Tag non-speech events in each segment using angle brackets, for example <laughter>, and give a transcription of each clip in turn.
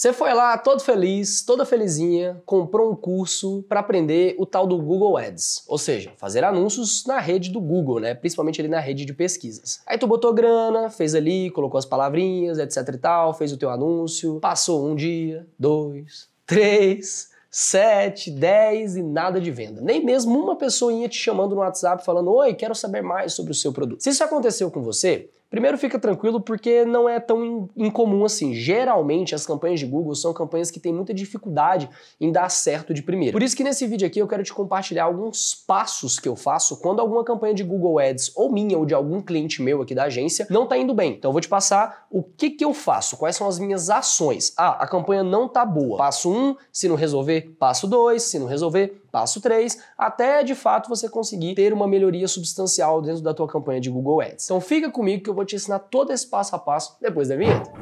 Você foi lá todo feliz, toda felizinha, comprou um curso para aprender o tal do Google Ads, ou seja, fazer anúncios na rede do Google, né? Principalmente ali na rede de pesquisas. Aí tu botou grana, fez ali, colocou as palavrinhas, etc e tal, fez o teu anúncio, passou um dia, dois, três, sete, dez e nada de venda. Nem mesmo uma pessoinha te chamando no WhatsApp falando: Oi, quero saber mais sobre o seu produto. Se isso aconteceu com você, Primeiro, fica tranquilo porque não é tão incomum assim. Geralmente, as campanhas de Google são campanhas que têm muita dificuldade em dar certo de primeira. Por isso que nesse vídeo aqui eu quero te compartilhar alguns passos que eu faço quando alguma campanha de Google Ads, ou minha, ou de algum cliente meu aqui da agência, não tá indo bem. Então eu vou te passar o que que eu faço, quais são as minhas ações. Ah, a campanha não tá boa. Passo um, se não resolver, passo dois, se não resolver, Passo 3, até de fato você conseguir ter uma melhoria substancial dentro da tua campanha de Google Ads. Então fica comigo que eu vou te ensinar todo esse passo a passo depois da vinheta.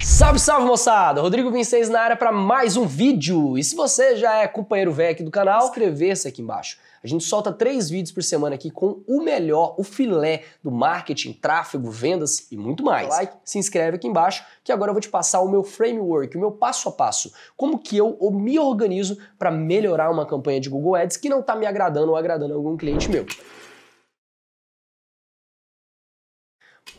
Salve, salve moçada! Rodrigo Vincenzo na área para mais um vídeo. E se você já é companheiro velho aqui do canal, inscrever-se aqui embaixo. A gente solta três vídeos por semana aqui com o melhor, o filé do marketing, tráfego, vendas e muito mais. Like, se inscreve aqui embaixo que agora eu vou te passar o meu framework, o meu passo a passo, como que eu me organizo para melhorar uma campanha de Google Ads que não está me agradando ou agradando algum cliente meu.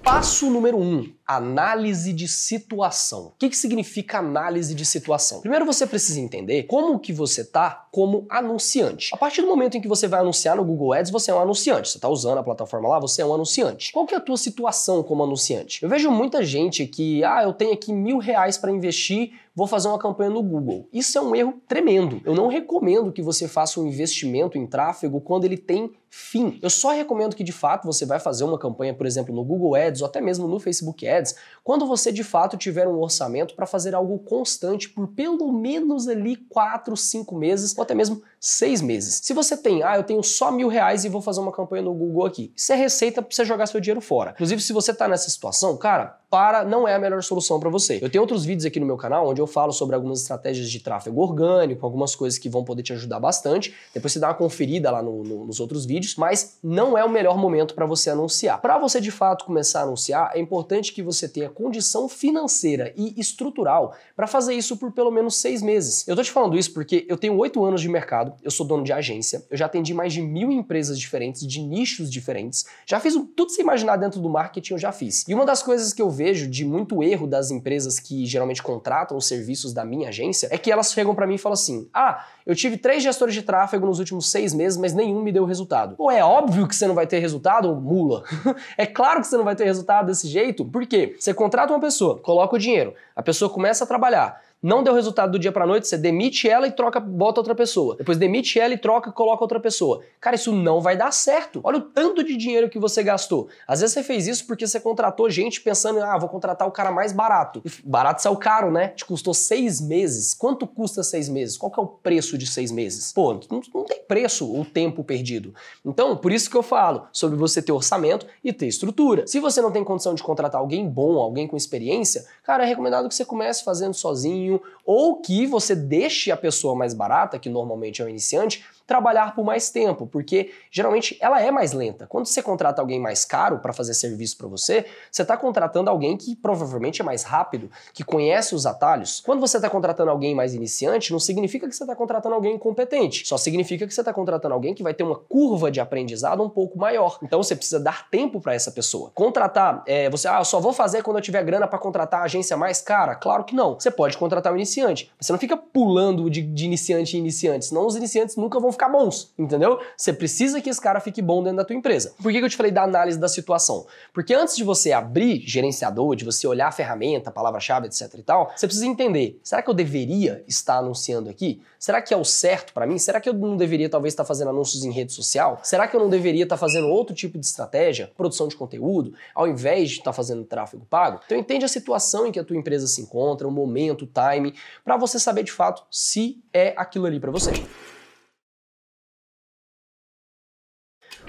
Passo número 1, um, análise de situação. O que, que significa análise de situação? Primeiro você precisa entender como que você tá como anunciante. A partir do momento em que você vai anunciar no Google Ads, você é um anunciante. Você está usando a plataforma lá, você é um anunciante. Qual que é a tua situação como anunciante? Eu vejo muita gente que, ah, eu tenho aqui mil reais para investir vou fazer uma campanha no Google. Isso é um erro tremendo. Eu não recomendo que você faça um investimento em tráfego quando ele tem fim. Eu só recomendo que de fato você vai fazer uma campanha, por exemplo, no Google Ads ou até mesmo no Facebook Ads, quando você de fato tiver um orçamento para fazer algo constante por pelo menos ali 4, 5 meses ou até mesmo seis meses. Se você tem, ah, eu tenho só mil reais e vou fazer uma campanha no Google aqui, isso é receita para você jogar seu dinheiro fora. Inclusive, se você está nessa situação, cara, para não é a melhor solução para você. Eu tenho outros vídeos aqui no meu canal onde eu falo sobre algumas estratégias de tráfego orgânico, algumas coisas que vão poder te ajudar bastante. Depois você dá uma conferida lá no, no, nos outros vídeos, mas não é o melhor momento para você anunciar. Para você de fato começar a anunciar, é importante que você tenha condição financeira e estrutural para fazer isso por pelo menos seis meses. Eu tô te falando isso porque eu tenho oito anos de mercado mercado, eu sou dono de agência, eu já atendi mais de mil empresas diferentes, de nichos diferentes, já fiz tudo se imaginar dentro do marketing, eu já fiz. E uma das coisas que eu vejo de muito erro das empresas que geralmente contratam os serviços da minha agência é que elas chegam para mim e falam assim: ah, eu tive três gestores de tráfego nos últimos seis meses, mas nenhum me deu resultado. Ou é óbvio que você não vai ter resultado, mula. <laughs> é claro que você não vai ter resultado desse jeito, porque você contrata uma pessoa, coloca o dinheiro, a pessoa começa a trabalhar não deu resultado do dia para noite, você demite ela e troca, bota outra pessoa. Depois demite ela e troca e coloca outra pessoa. Cara, isso não vai dar certo. Olha o tanto de dinheiro que você gastou. Às vezes você fez isso porque você contratou gente pensando, ah, vou contratar o cara mais barato. E barato saiu caro, né? Te custou seis meses. Quanto custa seis meses? Qual que é o preço de seis meses? Pô, não, não tem preço o tempo perdido. Então, por isso que eu falo sobre você ter orçamento e ter estrutura. Se você não tem condição de contratar alguém bom, alguém com experiência, cara, é recomendado que você comece fazendo sozinho, pouquinho, ou que você deixe a pessoa mais barata, que normalmente é o iniciante, trabalhar por mais tempo, porque geralmente ela é mais lenta. Quando você contrata alguém mais caro para fazer serviço para você, você está contratando alguém que provavelmente é mais rápido, que conhece os atalhos. Quando você está contratando alguém mais iniciante, não significa que você está contratando alguém incompetente, só significa que você está contratando alguém que vai ter uma curva de aprendizado um pouco maior. Então você precisa dar tempo para essa pessoa. Contratar, é, você, ah, eu só vou fazer quando eu tiver grana para contratar a agência mais cara? Claro que não. Você pode contratar contratar o iniciante. Você não fica pulando de, de iniciante em iniciante, senão os iniciantes nunca vão ficar bons, entendeu? Você precisa que esse cara fique bom dentro da tua empresa. Por que, que eu te falei da análise da situação? Porque antes de você abrir gerenciador, de você olhar a ferramenta, palavra-chave, etc e tal, você precisa entender, será que eu deveria estar anunciando aqui? Será que é o certo para mim? Será que eu não deveria talvez estar fazendo anúncios em rede social? Será que eu não deveria estar fazendo outro tipo de estratégia, produção de conteúdo, ao invés de estar fazendo tráfego pago? Então entende a situação em que a tua empresa se encontra, o momento, tá? time, para você saber de fato se é aquilo ali para você.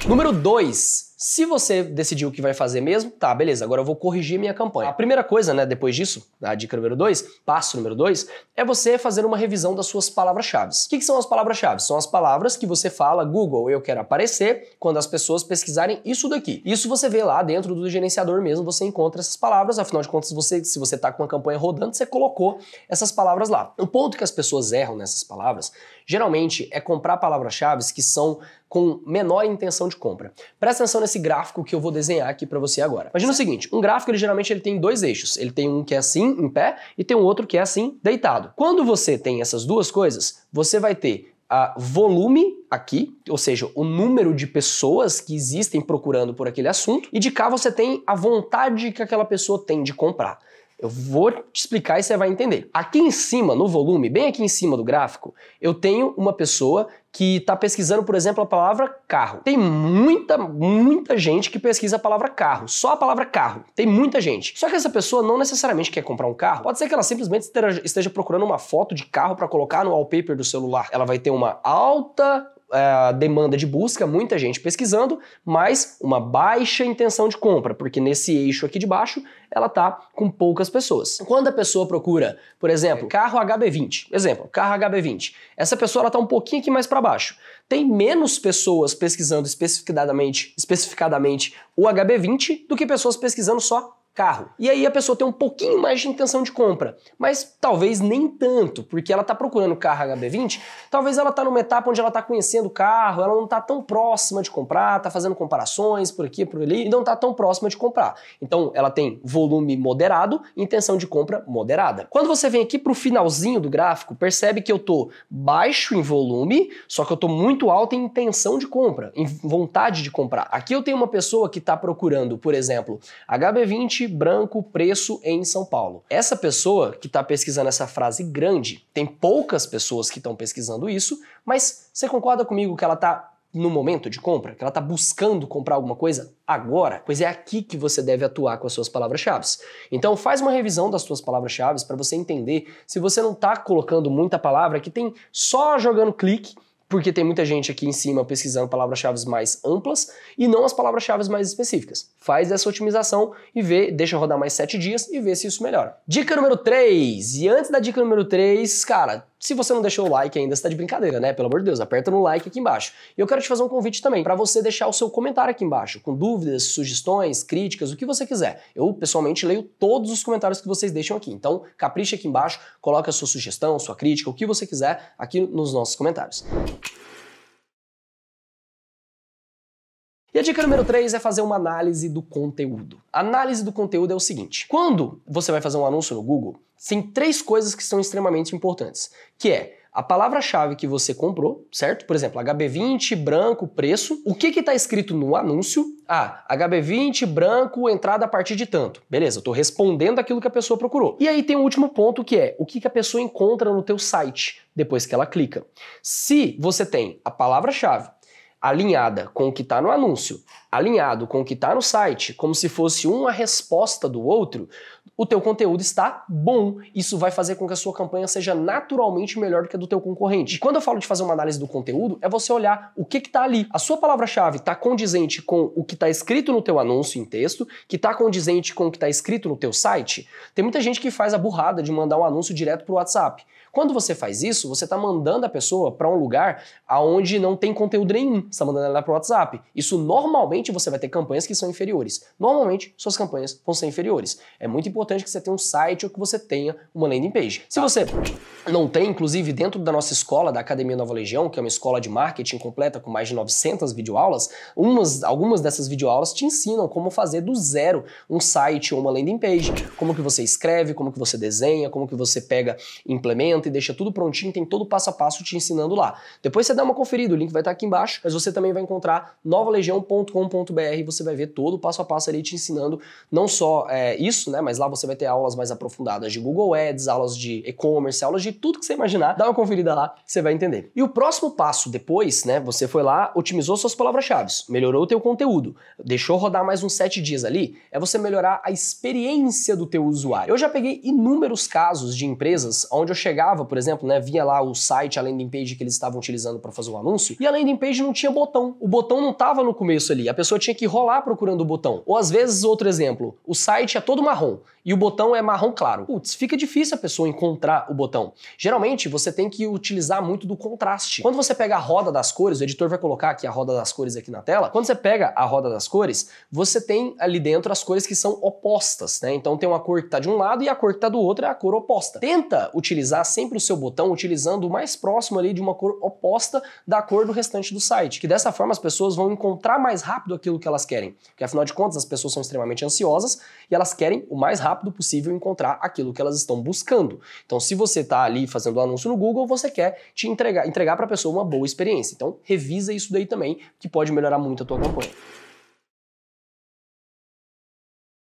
Número 2, se você decidiu o que vai fazer mesmo, tá, beleza, agora eu vou corrigir minha campanha. A primeira coisa, né, depois disso, a dica número dois, passo número dois, é você fazer uma revisão das suas palavras-chave. O que, que, são as palavras-chave? São as palavras que você fala, Google, eu quero aparecer, quando as pessoas pesquisarem isso daqui. Isso você vê lá dentro do gerenciador mesmo, você encontra essas palavras, afinal de contas, você, se você tá com uma campanha rodando, você colocou essas palavras lá. Um ponto que as pessoas erram nessas palavras, geralmente, é comprar palavras-chave que são com menor intenção de compra. Presta atenção esse gráfico que eu vou desenhar aqui para você agora. Imagina o seguinte, um gráfico ele geralmente ele tem dois eixos. Ele tem um que é assim, em pé, e tem um outro que é assim, deitado. Quando você tem essas duas coisas, você vai ter a volume aqui, ou seja, o número de pessoas que existem procurando por aquele assunto, e de cá você tem a vontade que aquela pessoa tem de comprar. Eu vou te explicar e você vai entender. Aqui em cima, no volume, bem aqui em cima do gráfico, eu tenho uma pessoa que está pesquisando, por exemplo, a palavra carro. Tem muita, muita gente que pesquisa a palavra carro, só a palavra carro. Tem muita gente. Só que essa pessoa não necessariamente quer comprar um carro. Pode ser que ela simplesmente esteja procurando uma foto de carro para colocar no wallpaper do celular. Ela vai ter uma alta é, demanda de busca, muita gente pesquisando, mas uma baixa intenção de compra, porque nesse eixo aqui de baixo ela está com poucas pessoas. Quando a pessoa procura, por exemplo, carro HB20, exemplo, carro HB20, essa pessoa está um pouquinho aqui mais para baixo. Tem menos pessoas pesquisando especificadamente, especificadamente o HB20 do que pessoas pesquisando só carro. E aí a pessoa tem um pouquinho mais de intenção de compra, mas talvez nem tanto, porque ela está procurando carro HB20, talvez ela está numa etapa onde ela está conhecendo o carro, ela não está tão próxima de comprar, está fazendo comparações por aqui, por ali, e não está tão próxima de comprar. Então ela tem volume moderado, intenção de compra moderada. Quando você vem aqui para o finalzinho do gráfico, percebe que eu estou baixo em volume, só que eu estou muito alto em intenção de compra, em vontade de comprar. Aqui eu tenho uma pessoa que está procurando, por exemplo, HB20 branco preço em São Paulo. Essa pessoa que está pesquisando essa frase grande, tem poucas pessoas que estão pesquisando isso, mas você concorda comigo que ela está no momento de compra, que ela está buscando comprar alguma coisa agora, pois é aqui que você deve atuar com as suas palavras-chave. Então faz uma revisão das suas palavras-chave para você entender se você não está colocando muita palavra que tem só jogando clique porque tem muita gente aqui em cima pesquisando palavras-chave mais amplas e não as palavras-chave mais específicas. Faz essa otimização e vê, deixa rodar mais 7 dias e vê se isso melhora. Dica número 3. E antes da dica número 3, cara, se você não deixou o like ainda, você tá de brincadeira, né? Pelo amor de Deus, aperta no like aqui embaixo. E eu quero te fazer um convite também para você deixar o seu comentário aqui embaixo, com dúvidas, sugestões, críticas, o que você quiser. Eu, pessoalmente, leio todos os comentários que vocês deixam aqui. Então, capricha aqui embaixo, coloca a sua sugestão, sua crítica, o que você quiser aqui nos nossos comentários. E a dica número 3 é fazer uma análise do conteúdo. A análise do conteúdo é o seguinte: quando você vai fazer um anúncio no Google, tem três coisas que são extremamente importantes, que é a palavra-chave que você comprou, certo? Por exemplo, HB20, branco, preço. O que está escrito no anúncio? Ah, HB20, branco, entrada a partir de tanto. Beleza, eu estou respondendo aquilo que a pessoa procurou. E aí tem o um último ponto que é o que, que a pessoa encontra no teu site depois que ela clica. Se você tem a palavra-chave, alinhada com o que está no anúncio alinhado com o que está no site, como se fosse uma resposta do outro, o teu conteúdo está bom. Isso vai fazer com que a sua campanha seja naturalmente melhor do que a do teu concorrente. E quando eu falo de fazer uma análise do conteúdo, é você olhar o que está ali. A sua palavra-chave está condizente com o que está escrito no teu anúncio em texto, que está condizente com o que está escrito no teu site. Tem muita gente que faz a burrada de mandar um anúncio direto para o WhatsApp. Quando você faz isso, você está mandando a pessoa para um lugar aonde não tem conteúdo nenhum. Você está mandando ela para o WhatsApp. Isso normalmente Normalmente você vai ter campanhas que são inferiores. Normalmente suas campanhas vão ser inferiores. É muito importante que você tenha um site ou que você tenha uma landing page. Se tá. você não tem, inclusive dentro da nossa escola, da Academia Nova Legião, que é uma escola de marketing completa com mais de 900 videoaulas, umas, algumas dessas videoaulas te ensinam como fazer do zero um site ou uma landing page, como que você escreve, como que você desenha, como que você pega, implementa e deixa tudo prontinho, tem todo o passo a passo te ensinando lá. Depois você dá uma conferida, o link vai estar aqui embaixo, mas você também vai encontrar novalegião.com.br www.ecoagro.com.br você vai ver todo o passo a passo ali te ensinando não só é, isso, né? Mas lá você vai ter aulas mais aprofundadas de Google Ads, aulas de e-commerce, aulas de tudo que você imaginar. Dá uma conferida lá, você vai entender. E o próximo passo depois, né? Você foi lá, otimizou suas palavras-chave, melhorou o teu conteúdo, deixou rodar mais uns sete dias ali, é você melhorar a experiência do teu usuário. Eu já peguei inúmeros casos de empresas onde eu chegava, por exemplo, né? Via lá o site, a landing page que eles estavam utilizando para fazer o um anúncio, e a landing page não tinha botão. O botão não tava no começo ali. A pessoa tinha que rolar procurando o botão. Ou às vezes, outro exemplo, o site é todo marrom e o botão é marrom claro. Putz, fica difícil a pessoa encontrar o botão. Geralmente, você tem que utilizar muito do contraste. Quando você pega a roda das cores, o editor vai colocar aqui a roda das cores aqui na tela. Quando você pega a roda das cores, você tem ali dentro as cores que são opostas, né? Então tem uma cor que tá de um lado e a cor que tá do outro é a cor oposta. Tenta utilizar sempre o seu botão utilizando o mais próximo ali de uma cor oposta da cor do restante do site, que dessa forma as pessoas vão encontrar mais rápido rápido aquilo que elas querem. Porque afinal de contas, as pessoas são extremamente ansiosas e elas querem o mais rápido possível encontrar aquilo que elas estão buscando. Então, se você está ali fazendo um anúncio no Google, você quer te entregar, entregar para a pessoa uma boa experiência. Então, revisa isso daí também, que pode melhorar muito a tua campanha.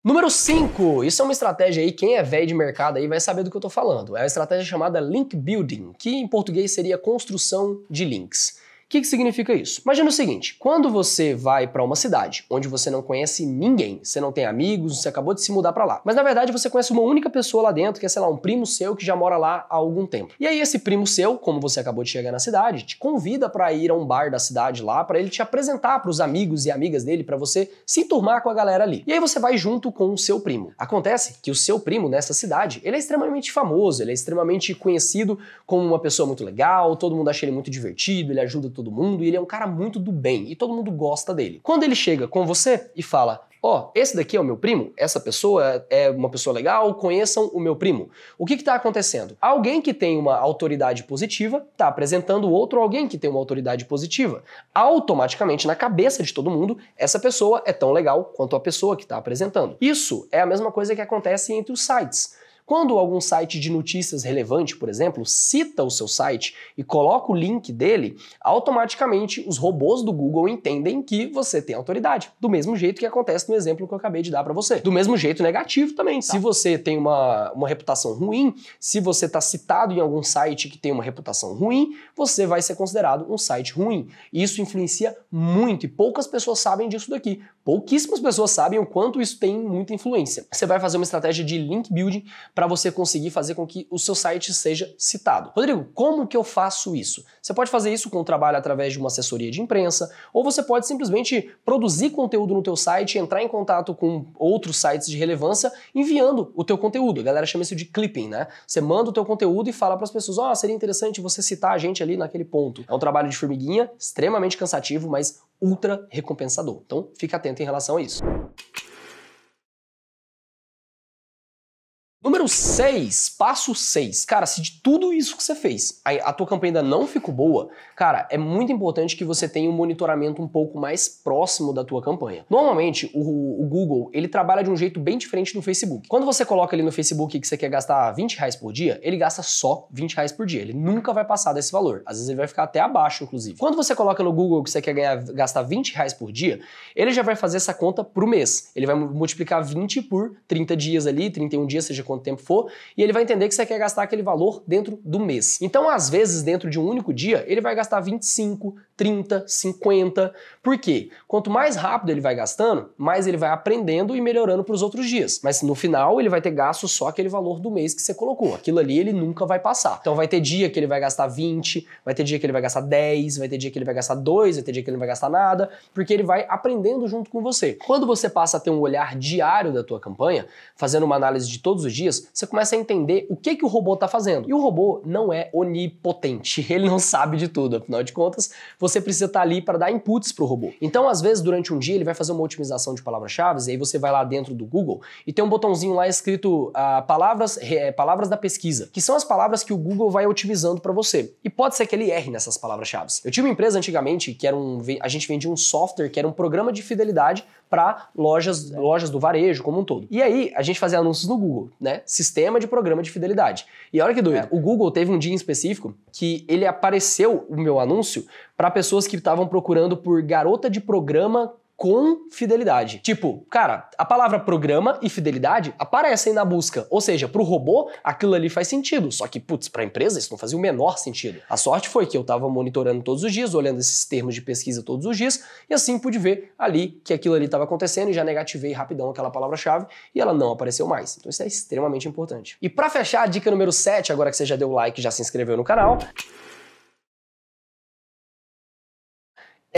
Número 5, isso é uma estratégia aí, quem é velho de mercado aí vai saber do que eu estou falando. É uma estratégia chamada link building, que em português seria construção de links que, que significa isso? Imagina o seguinte: quando você vai para uma cidade onde você não conhece ninguém, você não tem amigos, você acabou de se mudar para lá, mas na verdade você conhece uma única pessoa lá dentro, que é, sei lá, um primo seu que já mora lá há algum tempo. E aí esse primo seu, como você acabou de chegar na cidade, te convida para ir a um bar da cidade lá, para ele te apresentar para os amigos e amigas dele, para você se enturmar com a galera ali. E aí você vai junto com o seu primo. Acontece que o seu primo nessa cidade, ele é extremamente famoso, ele é extremamente conhecido como uma pessoa muito legal, todo mundo acha ele muito divertido, ele ajuda todo mundo e ele é um cara muito do bem e todo mundo gosta dele. Quando ele chega com você e fala: Ó, oh, esse daqui é o meu primo, essa pessoa é uma pessoa legal, conheçam o meu primo. O que está acontecendo? Alguém que tem uma autoridade positiva está apresentando outro alguém que tem uma autoridade positiva. Automaticamente, na cabeça de todo mundo, essa pessoa é tão legal quanto a pessoa que está apresentando. Isso é a mesma coisa que acontece entre os sites. Quando algum site de notícias relevante, por exemplo, cita o seu site e coloca o link dele, automaticamente os robôs do Google entendem que você tem autoridade. Do mesmo jeito que acontece no exemplo que eu acabei de dar para você. Do mesmo jeito negativo também. Tá. Se você tem uma, uma reputação ruim, se você está citado em algum site que tem uma reputação ruim, você vai ser considerado um site ruim. Isso influencia muito e poucas pessoas sabem disso daqui. Pouquíssimas pessoas sabem o quanto isso tem muita influência. Você vai fazer uma estratégia de link building para você conseguir fazer com que o seu site seja citado. Rodrigo, como que eu faço isso? Você pode fazer isso com o trabalho através de uma assessoria de imprensa, ou você pode simplesmente produzir conteúdo no teu site, entrar em contato com outros sites de relevância, enviando o teu conteúdo. A galera chama isso de clipping, né? Você manda o teu conteúdo e fala para as pessoas: "Ó, oh, seria interessante você citar a gente ali naquele ponto". É um trabalho de formiguinha, extremamente cansativo, mas ultra recompensador. Então, fica atento em relação a isso número 6, passo 6. Cara, se de tudo isso que você fez, a, a tua campanha ainda não ficou boa, cara, é muito importante que você tenha um monitoramento um pouco mais próximo da tua campanha. Normalmente, o, o Google, ele trabalha de um jeito bem diferente do Facebook. Quando você coloca ali no Facebook que você quer gastar 20 reais por dia, ele gasta só 20 reais por dia. Ele nunca vai passar desse valor. Às vezes ele vai ficar até abaixo, inclusive. Quando você coloca no Google que você quer ganhar, gastar 20 reais por dia, ele já vai fazer essa conta pro mês. Ele vai multiplicar 20 por 30 dias ali, 31 dias, seja quanto tempo for, e ele vai entender que você quer gastar aquele valor dentro do mês. Então, às vezes, dentro de um único dia, ele vai gastar 25, 30, 50. Por quê? Quanto mais rápido ele vai gastando, mais ele vai aprendendo e melhorando para os outros dias. Mas no final, ele vai ter gasto só aquele valor do mês que você colocou. Aquilo ali ele nunca vai passar. Então, vai ter dia que ele vai gastar 20, vai ter dia que ele vai gastar 10, vai ter dia que ele vai gastar 2, vai ter dia que ele não vai gastar nada, porque ele vai aprendendo junto com você. Quando você passa a ter um olhar diário da tua campanha, fazendo uma análise de todos os dias, você começa a entender o que, que o robô está fazendo. E o robô não é onipotente, <laughs> ele não sabe de tudo. Afinal de contas, você precisa estar tá ali para dar inputs para o robô. Então, às vezes, durante um dia, ele vai fazer uma otimização de palavras-chave, e aí você vai lá dentro do Google e tem um botãozinho lá escrito ah, palavras, é, palavras da pesquisa, que são as palavras que o Google vai otimizando para você. E pode ser que ele erre nessas palavras-chave. Eu tinha uma empresa antigamente que era um, a gente vendia um software que era um programa de fidelidade para lojas, lojas do varejo como um todo. E aí, a gente fazia anúncios no Google, né? sistema de programa de fidelidade. E olha que doido, é. o Google teve um dia em específico que ele apareceu o meu anúncio para pessoas que estavam procurando por garota de programa com fidelidade. Tipo, cara, a palavra programa e fidelidade aparecem na busca. Ou seja, pro robô, aquilo ali faz sentido. Só que, putz, pra empresa isso não fazia o menor sentido. A sorte foi que eu tava monitorando todos os dias, olhando esses termos de pesquisa todos os dias, e assim pude ver ali que aquilo ali estava acontecendo e já negativei rapidão aquela palavra-chave e ela não apareceu mais. Então isso é extremamente importante. E para fechar a dica número 7, agora que você já deu like, já se inscreveu no canal,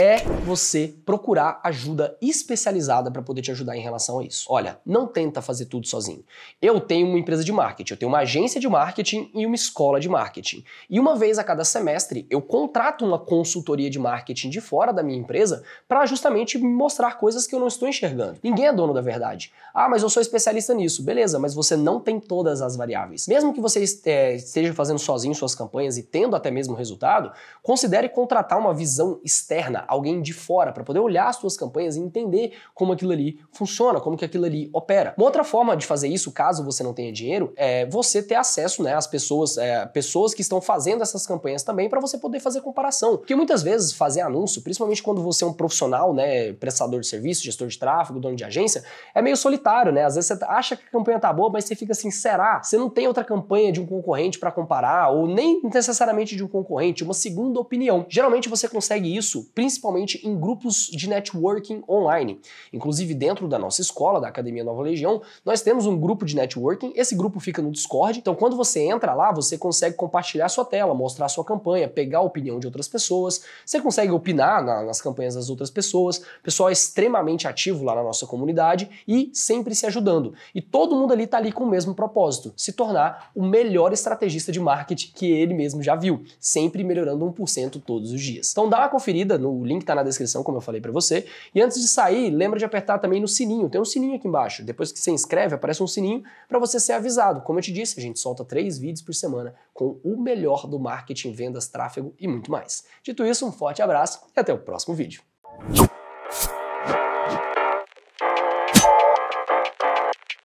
é você procurar ajuda especializada para poder te ajudar em relação a isso. Olha, não tenta fazer tudo sozinho. Eu tenho uma empresa de marketing, eu tenho uma agência de marketing e uma escola de marketing. E uma vez a cada semestre eu contrato uma consultoria de marketing de fora da minha empresa para justamente me mostrar coisas que eu não estou enxergando. Ninguém é dono da verdade. Ah, mas eu sou especialista nisso. Beleza, mas você não tem todas as variáveis. Mesmo que você eh, esteja fazendo sozinho suas campanhas e tendo até mesmo resultado, considere contratar uma visão externa alguém de fora para poder olhar as suas campanhas e entender como aquilo ali funciona, como que aquilo ali opera. Uma outra forma de fazer isso, caso você não tenha dinheiro, é você ter acesso, né, às pessoas, é, pessoas que estão fazendo essas campanhas também para você poder fazer comparação. Porque muitas vezes fazer anúncio, principalmente quando você é um profissional, né, prestador de serviço, gestor de tráfego, dono de agência, é meio solitário, né? Às vezes você tá, acha que a campanha tá boa, mas você fica assim, será? Você não tem outra campanha de um concorrente para comparar ou nem necessariamente de um concorrente, uma segunda opinião. Geralmente você consegue isso, principalmente principalmente em grupos de networking online. Inclusive, dentro da nossa escola, da Academia Nova Legião, nós temos um grupo de networking. Esse grupo fica no Discord. Então, quando você entra lá, você consegue compartilhar sua tela, mostrar sua campanha, pegar a opinião de outras pessoas. Você consegue opinar na, nas campanhas das outras pessoas. O pessoal é extremamente ativo lá na nossa comunidade e sempre se ajudando. E todo mundo ali está ali com o mesmo propósito: se tornar o melhor estrategista de marketing que ele mesmo já viu, sempre melhorando 1% todos os dias. Então, dá uma conferida no o link está na descrição, como eu falei para você. E antes de sair, lembra de apertar também no sininho. Tem um sininho aqui embaixo. Depois que você inscreve, aparece um sininho para você ser avisado. Como eu te disse, a gente solta três vídeos por semana com o melhor do marketing, vendas, tráfego e muito mais. Dito isso, um forte abraço e até o próximo vídeo.